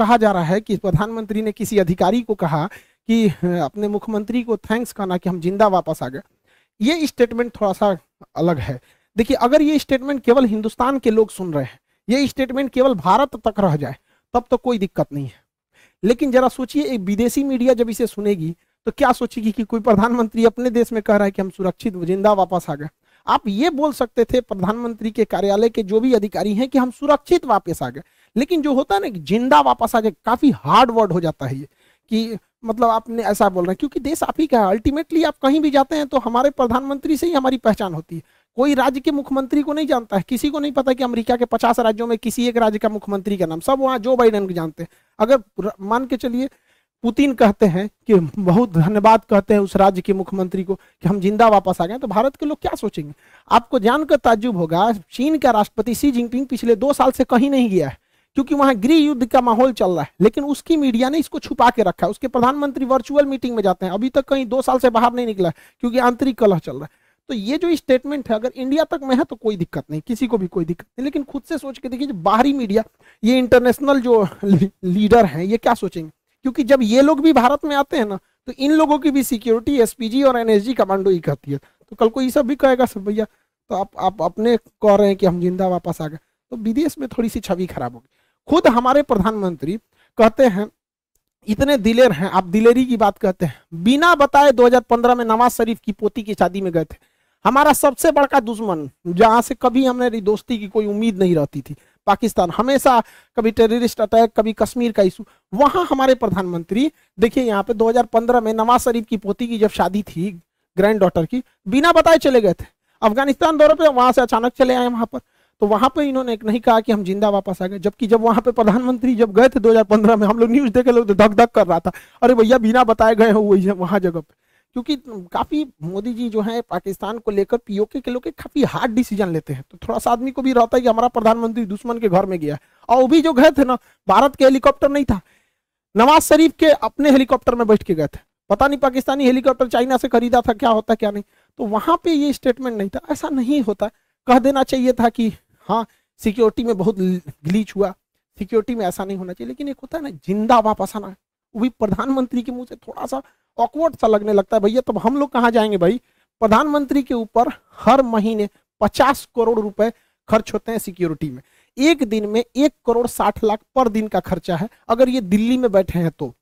कहा जा रहा है कि प्रधानमंत्री ने किसी अधिकारी को कहा कि हाँ, अपने मुख्यमंत्री को थैंक्स कहना कि हम जिंदा वापस आ गए ये स्टेटमेंट थोड़ा सा अलग है देखिए अगर ये स्टेटमेंट केवल हिंदुस्तान के लोग सुन रहे हैं ये स्टेटमेंट केवल भारत तक रह जाए तब तो कोई दिक्कत नहीं है लेकिन जरा सोचिए एक विदेशी मीडिया जब इसे सुनेगी तो क्या सोचेगी कि कोई प्रधानमंत्री अपने देश में कह रहा है कि हम सुरक्षित जिंदा वापस आ गए आप ये बोल सकते थे प्रधानमंत्री के कार्यालय के जो भी अधिकारी हैं कि हम सुरक्षित वापस आ गए लेकिन जो होता है ना जिंदा वापस आ गए काफी हार्ड वर्ड हो जाता है ये कि मतलब आपने ऐसा बोल रहे हैं क्योंकि देश आप ही का है अल्टीमेटली आप कहीं भी जाते हैं तो हमारे प्रधानमंत्री से ही हमारी पहचान होती है कोई राज्य के मुख्यमंत्री को नहीं जानता है किसी को नहीं पता कि अमेरिका के पचास राज्यों में किसी एक राज्य का मुख्यमंत्री का नाम सब वहाँ जो बाइडन को जानते हैं अगर मान के चलिए पुतिन कहते हैं कि बहुत धन्यवाद कहते हैं उस राज्य के मुख्यमंत्री को कि हम जिंदा वापस आ गए तो भारत के लोग क्या सोचेंगे आपको जानकर ताज्जुब होगा चीन का राष्ट्रपति शी जिनपिंग पिछले दो साल से कहीं नहीं गया है क्योंकि वहां गृह युद्ध का माहौल चल रहा है लेकिन उसकी मीडिया ने इसको छुपा के रखा है उसके प्रधानमंत्री वर्चुअल मीटिंग में जाते हैं अभी तक कहीं दो साल से बाहर नहीं निकला क्योंकि आंतरिक कलह चल रहा है तो ये जो स्टेटमेंट है अगर इंडिया तक में है तो कोई दिक्कत नहीं किसी को भी कोई दिक्कत नहीं लेकिन खुद से सोच के देखिए बाहरी मीडिया ये इंटरनेशनल जो लीडर हैं ये क्या सोचेंगे क्योंकि जब ये लोग भी भारत में आते हैं ना तो इन लोगों की भी सिक्योरिटी एसपीजी और एनएसजी कमांडो ही कहती है तो कल को ये सब भी कहेगा सब भैया तो आप आप अपने कह रहे हैं कि हम जिंदा वापस आ गए तो विदेश में थोड़ी सी छवि खराब होगी खुद हमारे प्रधानमंत्री कहते हैं इतने दिलेर हैं आप दिलेरी की बात कहते हैं बिना बताए 2015 में नवाज शरीफ की पोती की शादी में गए थे हमारा सबसे बड़का दुश्मन जहां से कभी हमने दोस्ती की कोई उम्मीद नहीं रहती थी पाकिस्तान हमेशा कभी टेररिस्ट अटैक कभी कश्मीर का इशू वहाँ हमारे प्रधानमंत्री देखिए यहाँ पे 2015 में नवाज शरीफ की पोती की जब शादी थी ग्रैंड डॉटर की बिना बताए चले गए थे अफगानिस्तान दौरे पे वहां से अचानक चले आए वहाँ पर तो वहाँ पे इन्होंने एक नहीं कहा कि हम जिंदा वापस आ गए जबकि जब वहाँ पे प्रधानमंत्री जब गए थे 2015 में हम लोग न्यूज़ देखे लोग तो धक धक कर रहा था अरे भैया बिना बताए गए हो वही वहाँ जगह पे क्योंकि काफ़ी मोदी जी जो है पाकिस्तान को लेकर पीओके के लोग काफ़ी हार्ड डिसीजन लेते हैं तो थोड़ा सा आदमी को भी रहता है कि हमारा प्रधानमंत्री दुश्मन के घर में गया और वो भी जो गए थे ना भारत के हेलीकॉप्टर नहीं था नवाज शरीफ के अपने हेलीकॉप्टर में बैठ के गए थे पता नहीं पाकिस्तानी हेलीकॉप्टर चाइना से खरीदा था क्या होता क्या नहीं तो वहाँ पर ये स्टेटमेंट नहीं था ऐसा नहीं होता कह देना चाहिए था कि हाँ सिक्योरिटी में बहुत ग्लीच हुआ सिक्योरिटी में ऐसा नहीं होना चाहिए लेकिन एक होता है ना जिंदा वापस आना वो भी प्रधानमंत्री के मुंह से थोड़ा सा ऑकवर्ड सा लगने लगता है भैया तब हम लोग कहाँ जाएंगे भाई प्रधानमंत्री के ऊपर हर महीने पचास करोड़ रुपए खर्च होते हैं सिक्योरिटी में एक दिन में एक करोड़ साठ लाख पर दिन का खर्चा है अगर ये दिल्ली में बैठे हैं तो